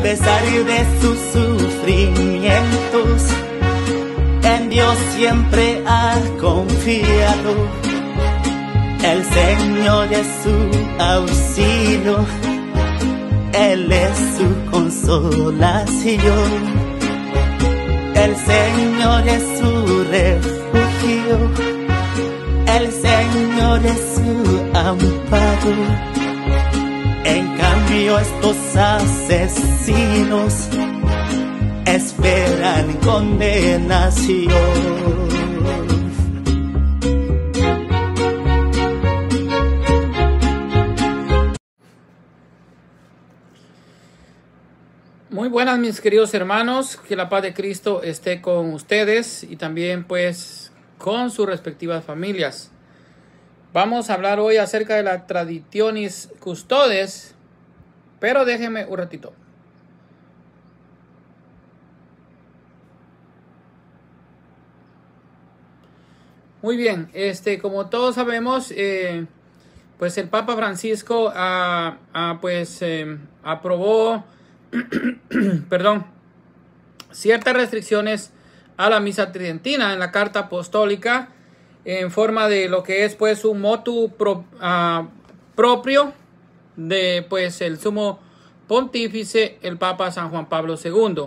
a pesar de sus sufrimientos, en Dios siempre ha confiado. El Señor es su auxilio, Él es su consolación. El Señor es su refugio, el Señor es su amparo. En cambio estos asesinos esperan condenación. Muy buenas mis queridos hermanos, que la paz de Cristo esté con ustedes y también pues con sus respectivas familias. Vamos a hablar hoy acerca de las tradiciones custodes, pero déjeme un ratito. Muy bien, este, como todos sabemos, eh, pues el Papa Francisco ah, ah, pues, eh, aprobó, perdón, ciertas restricciones a la misa tridentina en la carta apostólica en forma de lo que es pues un motu ah, propio de pues el sumo pontífice el Papa San Juan Pablo II.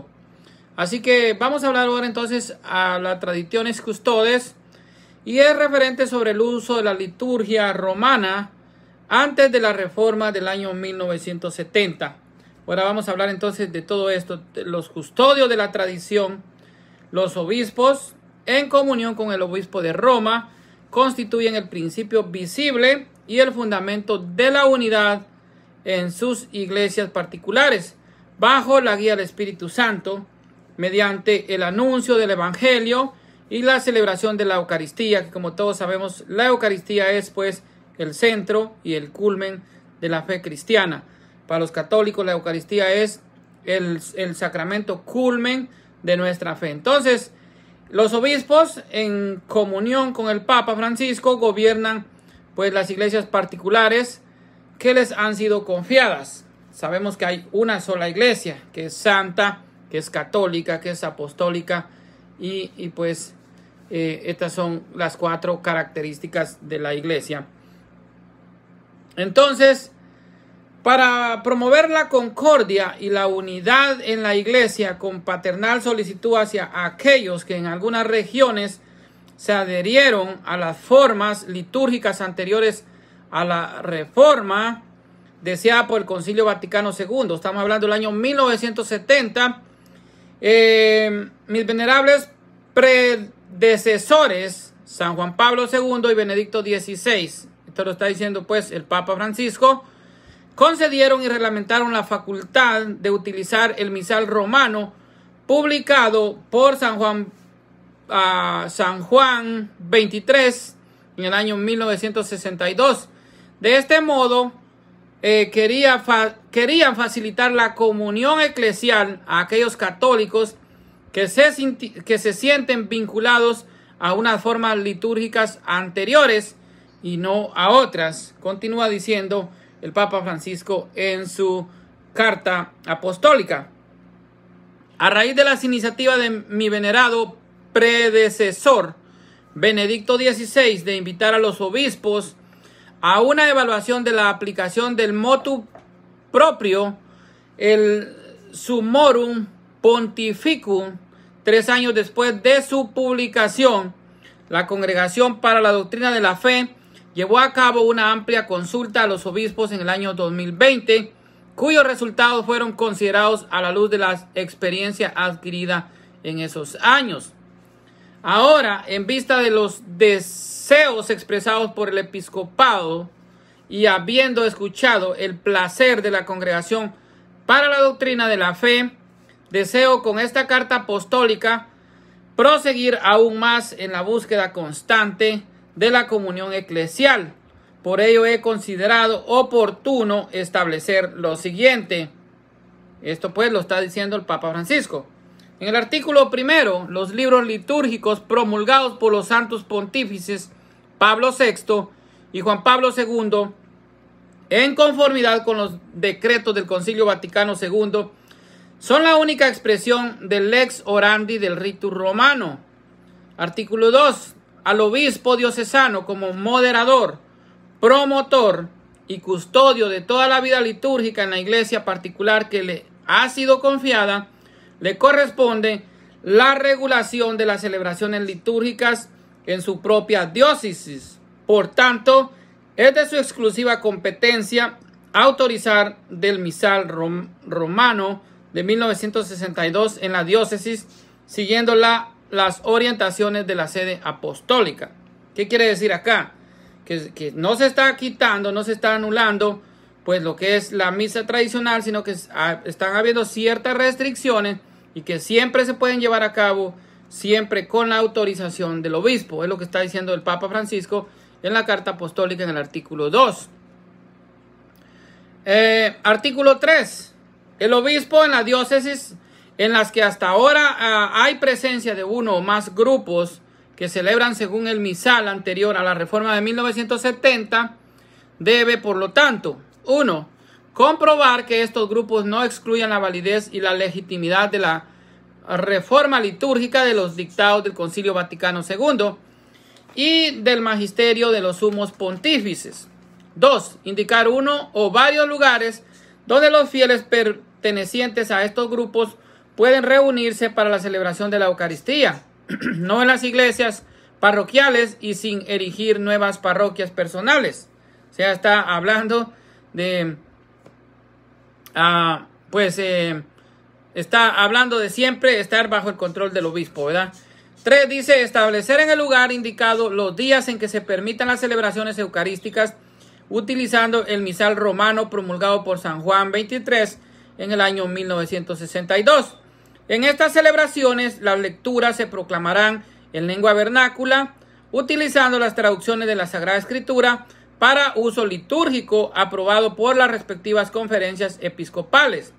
Así que vamos a hablar ahora entonces a las tradiciones custodes y es referente sobre el uso de la liturgia romana antes de la reforma del año 1970. Ahora vamos a hablar entonces de todo esto, los custodios de la tradición, los obispos, en comunión con el obispo de Roma, constituyen el principio visible y el fundamento de la unidad en sus iglesias particulares, bajo la guía del Espíritu Santo, mediante el anuncio del Evangelio y la celebración de la Eucaristía, que como todos sabemos, la Eucaristía es pues el centro y el culmen de la fe cristiana. Para los católicos la Eucaristía es el, el sacramento culmen de nuestra fe. Entonces, los obispos, en comunión con el Papa Francisco, gobiernan pues las iglesias particulares que les han sido confiadas. Sabemos que hay una sola iglesia, que es santa, que es católica, que es apostólica, y, pues eh, estas son las cuatro características de la iglesia. Entonces, para promover la concordia y la unidad en la iglesia, con paternal solicitud hacia aquellos que en algunas regiones se adherieron a las formas litúrgicas anteriores a la reforma deseada por el Concilio Vaticano II. Estamos hablando del año 1970. Eh, mis venerables predecesores, San Juan Pablo II y Benedicto XVI. Esto lo está diciendo pues el Papa Francisco concedieron y reglamentaron la facultad de utilizar el misal romano publicado por San Juan, ah, San Juan 23 en el año 1962. De este modo, eh, quería querían facilitar la comunión eclesial a aquellos católicos que se, que se sienten vinculados a unas formas litúrgicas anteriores y no a otras. Continúa diciendo el Papa Francisco en su carta apostólica. A raíz de las iniciativas de mi venerado predecesor, Benedicto XVI, de invitar a los obispos a una evaluación de la aplicación del motu propio, el Sumorum Pontificum, tres años después de su publicación, la Congregación para la Doctrina de la Fe llevó a cabo una amplia consulta a los obispos en el año 2020, cuyos resultados fueron considerados a la luz de la experiencia adquirida en esos años. Ahora, en vista de los deseos expresados por el episcopado y habiendo escuchado el placer de la congregación para la doctrina de la fe, deseo con esta carta apostólica proseguir aún más en la búsqueda constante de la comunión eclesial. Por ello he considerado oportuno establecer lo siguiente. Esto pues lo está diciendo el Papa Francisco. En el artículo primero, los libros litúrgicos promulgados por los santos pontífices Pablo VI y Juan Pablo II, en conformidad con los decretos del Concilio Vaticano II, son la única expresión del lex orandi del rito romano. Artículo 2 al obispo diocesano como moderador, promotor y custodio de toda la vida litúrgica en la iglesia particular que le ha sido confiada, le corresponde la regulación de las celebraciones litúrgicas en su propia diócesis. Por tanto, es de su exclusiva competencia autorizar del misal romano de 1962 en la diócesis, siguiendo la las orientaciones de la sede apostólica. ¿Qué quiere decir acá? Que, no se está quitando, no se está anulando, pues lo que es la misa tradicional, sino que ah, están habiendo ciertas restricciones y que siempre se pueden llevar a cabo, siempre con la autorización del obispo. Es lo que está diciendo el Papa Francisco en la carta apostólica en el artículo 2. Eh, artículo 3. El obispo en la diócesis en las que hasta ahora ah, hay presencia de uno o más grupos que celebran según el misal anterior a la reforma de 1970, debe, por lo tanto, uno Comprobar que estos grupos no excluyan la validez y la legitimidad de la reforma litúrgica de los dictados del Concilio Vaticano II y del magisterio de los sumos pontífices. 2. Indicar uno o varios lugares donde los fieles pertenecientes a estos grupos pueden reunirse para la celebración de la Eucaristía, no en las iglesias parroquiales y sin erigir nuevas parroquias personales. O sea, está hablando de, ah, pues, eh, está hablando de siempre estar bajo el control del obispo, ¿verdad? 3 dice establecer en el lugar indicado los días en que se permitan las celebraciones eucarísticas utilizando el misal romano promulgado por San Juan 23 en el año 1962. En estas celebraciones, las lecturas se proclamarán en lengua vernácula, utilizando las traducciones de la Sagrada Escritura para uso litúrgico aprobado por las respectivas conferencias episcopales.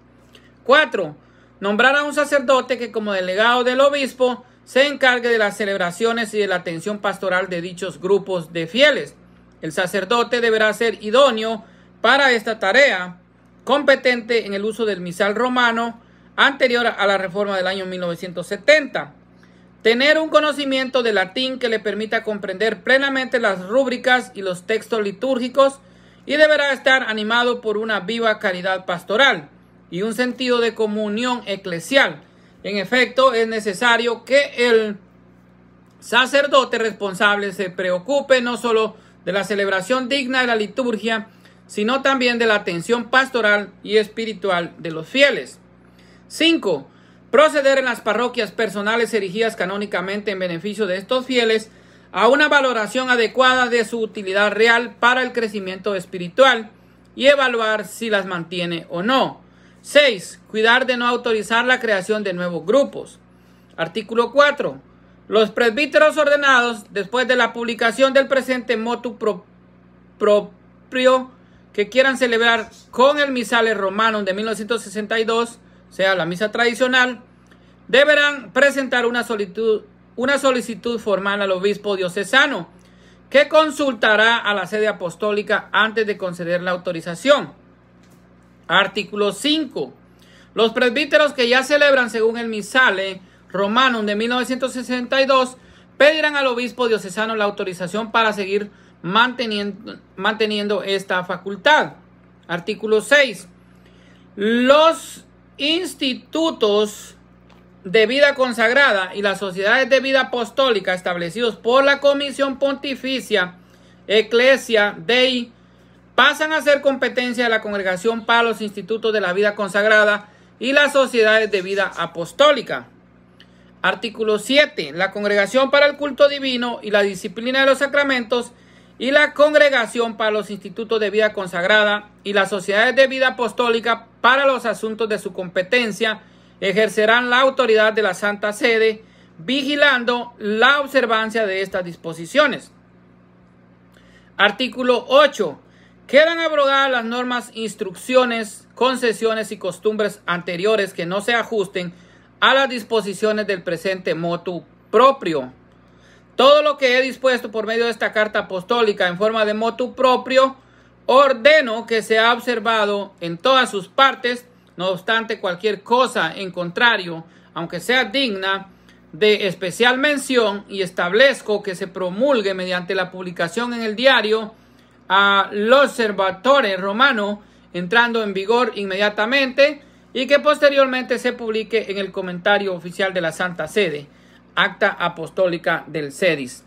4. Nombrar a un sacerdote que como delegado del obispo se encargue de las celebraciones y de la atención pastoral de dichos grupos de fieles. El sacerdote deberá ser idóneo para esta tarea, competente en el uso del misal romano, anterior a la reforma del año 1970. Tener un conocimiento de latín que le permita comprender plenamente las rúbricas y los textos litúrgicos y deberá estar animado por una viva caridad pastoral y un sentido de comunión eclesial. En efecto, es necesario que el sacerdote responsable se preocupe no solo de la celebración digna de la liturgia, sino también de la atención pastoral y espiritual de los fieles. 5. Proceder en las parroquias personales erigidas canónicamente en beneficio de estos fieles a una valoración adecuada de su utilidad real para el crecimiento espiritual y evaluar si las mantiene o no. 6. Cuidar de no autorizar la creación de nuevos grupos. Artículo 4. Los presbíteros ordenados, después de la publicación del presente motu propio que quieran celebrar con el Misales romano de 1962, sea la misa tradicional, deberán presentar una solicitud, una solicitud formal al obispo diocesano, que consultará a la sede apostólica antes de conceder la autorización. Artículo 5. Los presbíteros que ya celebran según el Misale romano de 1962 pedirán al obispo diocesano la autorización para seguir manteniendo, manteniendo esta facultad. Artículo 6. Los institutos de vida consagrada y las sociedades de vida apostólica establecidos por la Comisión Pontificia Ecclesia Dei pasan a ser competencia de la Congregación para los Institutos de la Vida Consagrada y las Sociedades de Vida Apostólica. Artículo 7. La Congregación para el Culto Divino y la Disciplina de los Sacramentos y la Congregación para los Institutos de Vida Consagrada y las Sociedades de Vida Apostólica para los asuntos de su competencia ejercerán la autoridad de la Santa Sede vigilando la observancia de estas disposiciones. Artículo 8. Quedan abrogadas las normas, instrucciones, concesiones y costumbres anteriores que no se ajusten a las disposiciones del presente motu propio. Todo lo que he dispuesto por medio de esta carta apostólica en forma de motu propio, ordeno que sea observado en todas sus partes, no obstante cualquier cosa en contrario, aunque sea digna de especial mención, y establezco que se promulgue mediante la publicación en el diario a los observadores romanos, entrando en vigor inmediatamente, y que posteriormente se publique en el comentario oficial de la Santa Sede. Acta Apostólica del CEDIS,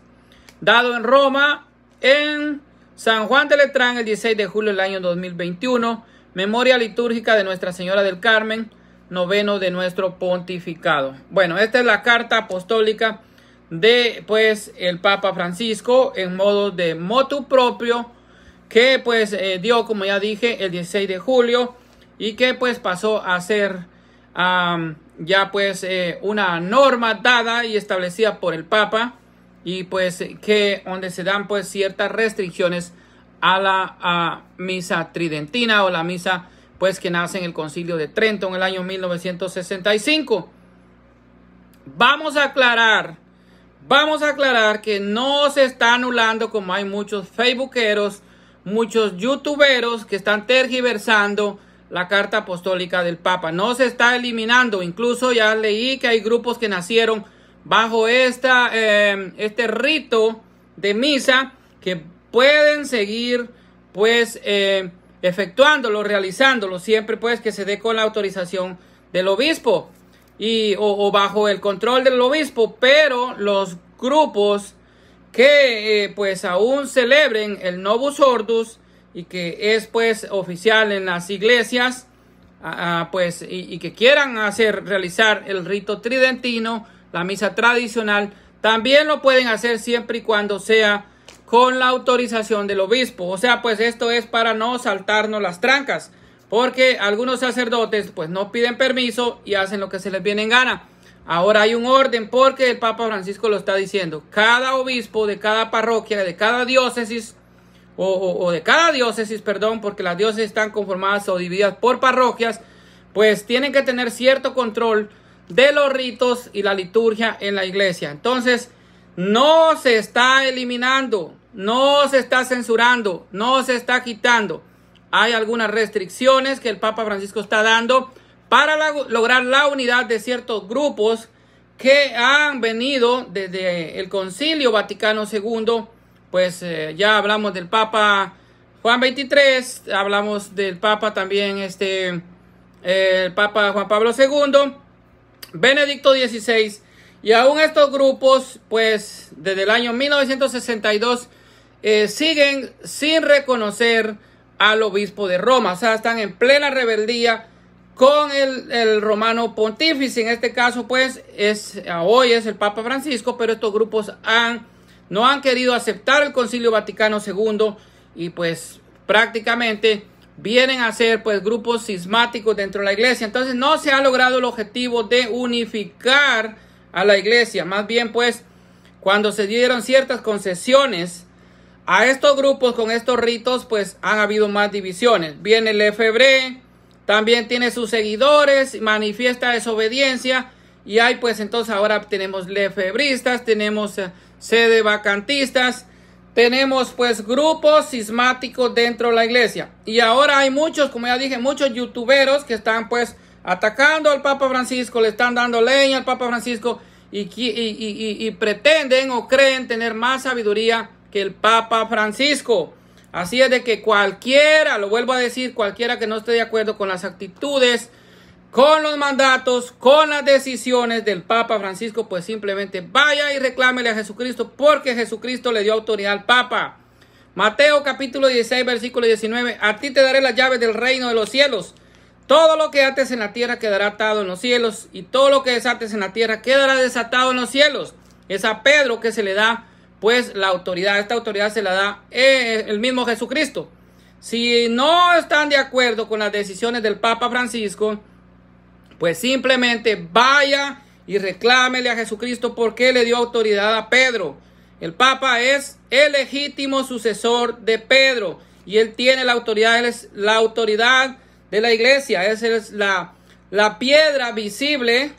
dado en Roma en San Juan de Letrán el 16 de julio del año 2021, memoria litúrgica de Nuestra Señora del Carmen, noveno de nuestro pontificado. Bueno, esta es la carta apostólica de pues el Papa Francisco en modo de motu propio que pues eh, dio como ya dije el 16 de julio y que pues pasó a ser ya pues eh, una norma dada y establecida por el Papa y pues que donde se dan pues ciertas restricciones a la misa tridentina o la misa pues que nace en el concilio de Trento en el año 1965. Vamos a aclarar, vamos a aclarar que no se está anulando como hay muchos facebookeros, muchos youtuberos que están tergiversando la carta apostólica del Papa. No se está eliminando, incluso ya leí que hay grupos que nacieron bajo esta, em, este rito de misa que pueden seguir pues em, efectuándolo, realizándolo, siempre pues que se dé con la autorización del obispo y, o, bajo el control del obispo, pero los grupos que eh, pues aún celebren el Novus Ordus, y que es pues oficial en las iglesias, ah, ah, pues y, y, que quieran hacer realizar el rito tridentino, la misa tradicional, también lo pueden hacer siempre y cuando sea con la autorización del obispo. O sea, pues esto es para no saltarnos las trancas, porque algunos sacerdotes pues no piden permiso y hacen lo que se les viene en gana. Ahora hay un orden porque el Papa Francisco lo está diciendo. Cada obispo de cada parroquia, de cada diócesis, o, de cada diócesis, perdón, porque las diócesis están conformadas o divididas por parroquias, pues tienen que tener cierto control de los ritos y la liturgia en la iglesia. Entonces, no se está eliminando, no se está censurando, no se está quitando. Hay algunas restricciones que el Papa Francisco está dando para lograr la unidad de ciertos grupos que han venido desde el Concilio Vaticano II pues eh, ya hablamos del Papa Juan 23, hablamos del Papa también, este, el Papa Juan Pablo II, Benedicto XVI, y aún estos grupos, pues desde el año 1962, eh, siguen sin reconocer al obispo de Roma, o sea, están en plena rebeldía con el, el, romano pontífice. En este caso, pues, es, hoy es el Papa Francisco, pero estos grupos han no han querido aceptar el Concilio Vaticano II y pues prácticamente vienen a ser pues grupos sismáticos dentro de la iglesia. Entonces no se ha logrado el objetivo de unificar a la iglesia. Más bien pues cuando se dieron ciertas concesiones a estos grupos con estos ritos pues han habido más divisiones. Viene el efebre, también tiene sus seguidores, manifiesta desobediencia y hay pues entonces ahora tenemos lefebristas, tenemos... Eh, sede vacantistas, tenemos pues grupos sismáticos dentro de la iglesia. Y ahora hay muchos, como ya dije, muchos youtuberos que están pues atacando al Papa Francisco, le están dando leña al Papa Francisco y, y pretenden o creen tener más sabiduría que el Papa Francisco. Así es de que cualquiera, lo vuelvo a decir, cualquiera que no esté de acuerdo con las actitudes, con los mandatos, con las decisiones del Papa Francisco, pues simplemente vaya y reclámele a Jesucristo porque Jesucristo le dio autoridad al Papa. Mateo capítulo 16, versículo 19, a ti te daré las llaves del reino de los cielos. Todo lo que ates en la tierra quedará atado en los cielos y todo lo que desates en la tierra quedará desatado en los cielos. Es a Pedro que se le da pues la autoridad. Esta autoridad se la da eh, el mismo Jesucristo. Si no están de acuerdo con las decisiones del Papa Francisco, pues simplemente vaya y reclámele a Jesucristo porque le dio autoridad a Pedro. El Papa es el legítimo sucesor de Pedro y él tiene la autoridad, es la autoridad de la iglesia, Esa es la, la piedra visible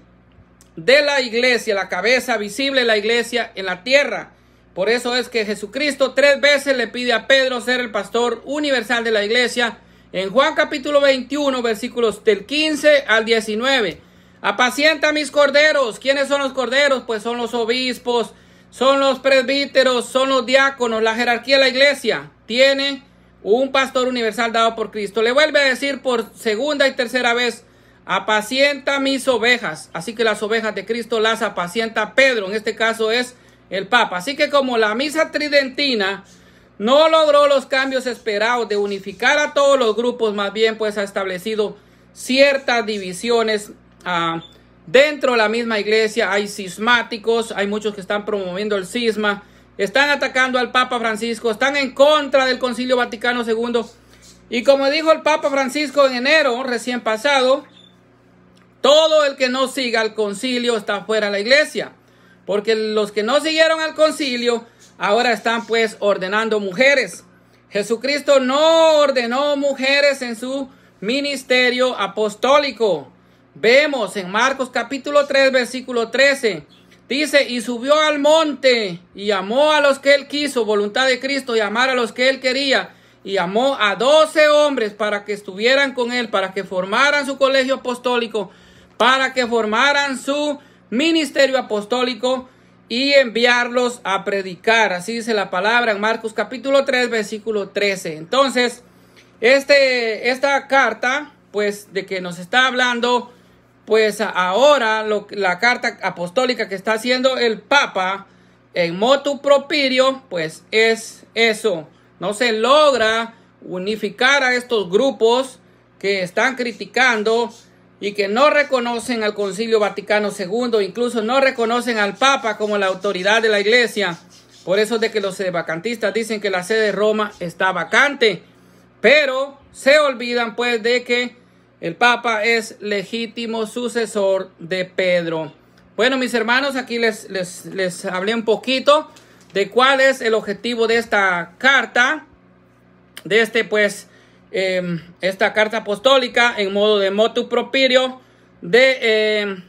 de la iglesia, la cabeza visible de la iglesia en la tierra. Por eso es que Jesucristo tres veces le pide a Pedro ser el pastor universal de la iglesia en Juan capítulo 21, versículos del 15 al 19. Apacienta mis corderos. ¿Quiénes son los corderos? Pues son los obispos, son los presbíteros, son los diáconos. La jerarquía de la iglesia tiene un pastor universal dado por Cristo. Le vuelve a decir por segunda y tercera vez, apacienta mis ovejas. Así que las ovejas de Cristo las apacienta Pedro. En este caso es el Papa. Así que como la misa tridentina no logró los cambios esperados de unificar a todos los grupos, más bien pues ha establecido ciertas divisiones ah, dentro de la misma iglesia. Hay sismáticos, hay muchos que están promoviendo el cisma, están atacando al Papa Francisco, están en contra del Concilio Vaticano II. Y como dijo el Papa Francisco en enero recién pasado, todo el que no siga al concilio está fuera de la iglesia, porque los que no siguieron al concilio, Ahora están pues ordenando mujeres. Jesucristo no ordenó mujeres en su ministerio apostólico. Vemos en Marcos capítulo 3 versículo 13. Dice, y subió al monte y llamó a los que él quiso, voluntad de Cristo, llamar a los que él quería, y llamó a doce hombres para que estuvieran con él, para que formaran su colegio apostólico, para que formaran su ministerio apostólico y enviarlos a predicar. Así dice la palabra en Marcos capítulo 3, versículo 13. Entonces, este, esta carta, pues, de que nos está hablando, pues ahora la carta apostólica que está haciendo el Papa en motu propirio, pues es eso. No se logra unificar a estos grupos que están criticando y que no reconocen al Concilio Vaticano II, incluso no reconocen al Papa como la autoridad de la Iglesia. Por eso es de que los vacantistas dicen que la sede de Roma está vacante, pero se olvidan pues de que el Papa es legítimo sucesor de Pedro. Bueno, mis hermanos, aquí les, les, les hablé un poquito de cuál es el objetivo de esta carta, de este pues Em, esta carta apostólica en modo de motu proprio de em,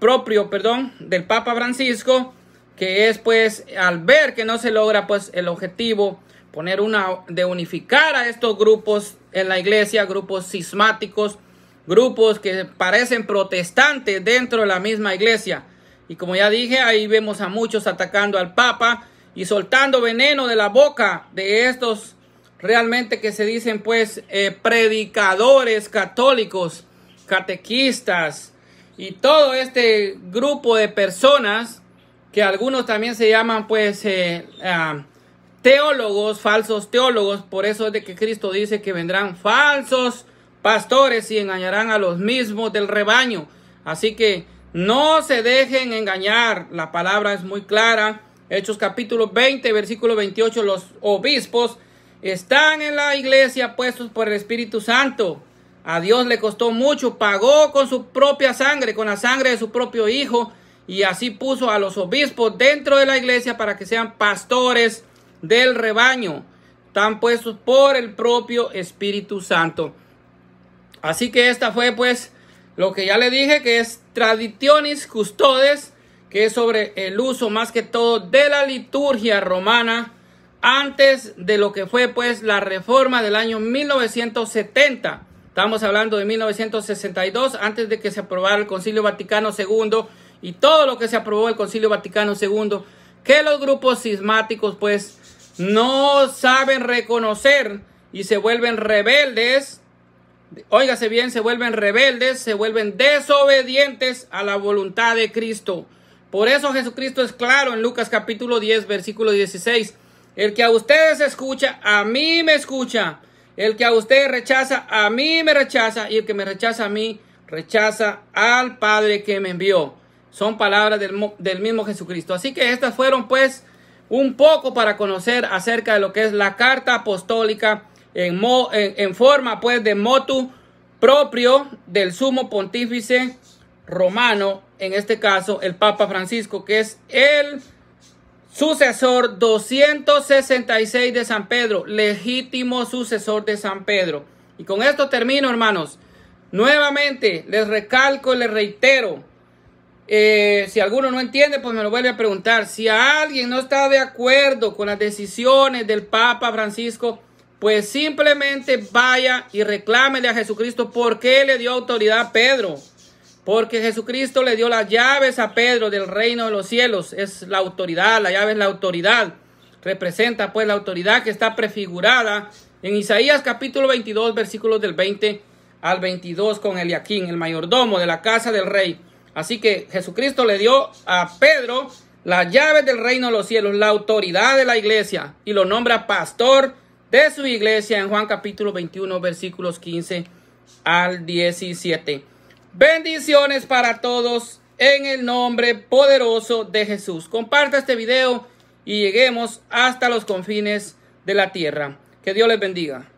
propio, perdón, del Papa Francisco, que es pues al ver que no se logra pues el objetivo poner una de unificar a estos grupos en la iglesia, grupos sismáticos grupos que parecen protestantes dentro de la misma iglesia. Y como ya dije, ahí vemos a muchos atacando al Papa y soltando veneno de la boca de estos realmente que se dicen pues eh, predicadores católicos, catequistas y todo este grupo de personas que algunos también se llaman pues eh, ah, teólogos, falsos teólogos, por eso es de que Cristo dice que vendrán falsos pastores y engañarán a los mismos del rebaño. Así que no se dejen engañar, la palabra es muy clara. Hechos capítulo 20, versículo 28, los obispos están en la iglesia puestos por el Espíritu Santo. A Dios le costó mucho, pagó con su propia sangre, con la sangre de su propio Hijo, y así puso a los obispos dentro de la iglesia para que sean pastores del rebaño. Están puestos por el propio Espíritu Santo. Así que esta fue pues lo que ya le dije, que es traditionis custodes, que es sobre el uso más que todo de la liturgia romana antes de lo que fue pues la reforma del año 1970. Estamos hablando de 1962, antes de que se aprobara el Concilio Vaticano II y todo lo que se aprobó el Concilio Vaticano II, que los grupos sismáticos pues no saben reconocer y se vuelven rebeldes. Óigase bien, se vuelven rebeldes, se vuelven desobedientes a la voluntad de Cristo. Por eso Jesucristo es claro en Lucas capítulo 10, versículo 16. El que a ustedes escucha, a mí me escucha. El que a ustedes rechaza, a mí me rechaza. Y el que me rechaza a mí, rechaza al Padre que me envió. Son palabras del, mismo Jesucristo. Así que estas fueron pues un poco para conocer acerca de lo que es la carta apostólica en, en, en forma pues de motu propio del sumo pontífice romano, en este caso el Papa Francisco, que es el Sucesor 266 de San Pedro, legítimo sucesor de San Pedro. Y con esto termino, hermanos. Nuevamente, les recalco, les reitero. Eh, si alguno no entiende, pues me lo vuelve a preguntar. Si a alguien no está de acuerdo con las decisiones del Papa Francisco, pues simplemente vaya y reclámele a Jesucristo porque le dio autoridad a Pedro. Porque Jesucristo le dio las llaves a Pedro del reino de los cielos. Es la autoridad, la llave es la autoridad. Representa pues la autoridad que está prefigurada en Isaías capítulo 22, versículos del 20 al 22 con Eliaquín, el mayordomo de la casa del rey. Así que Jesucristo le dio a Pedro las llaves del reino de los cielos, la autoridad de la iglesia y lo nombra pastor de su iglesia en Juan capítulo 21, versículos 15 al 17. Bendiciones para todos en el nombre poderoso de Jesús. Comparta este video y lleguemos hasta los confines de la tierra. Que Dios les bendiga.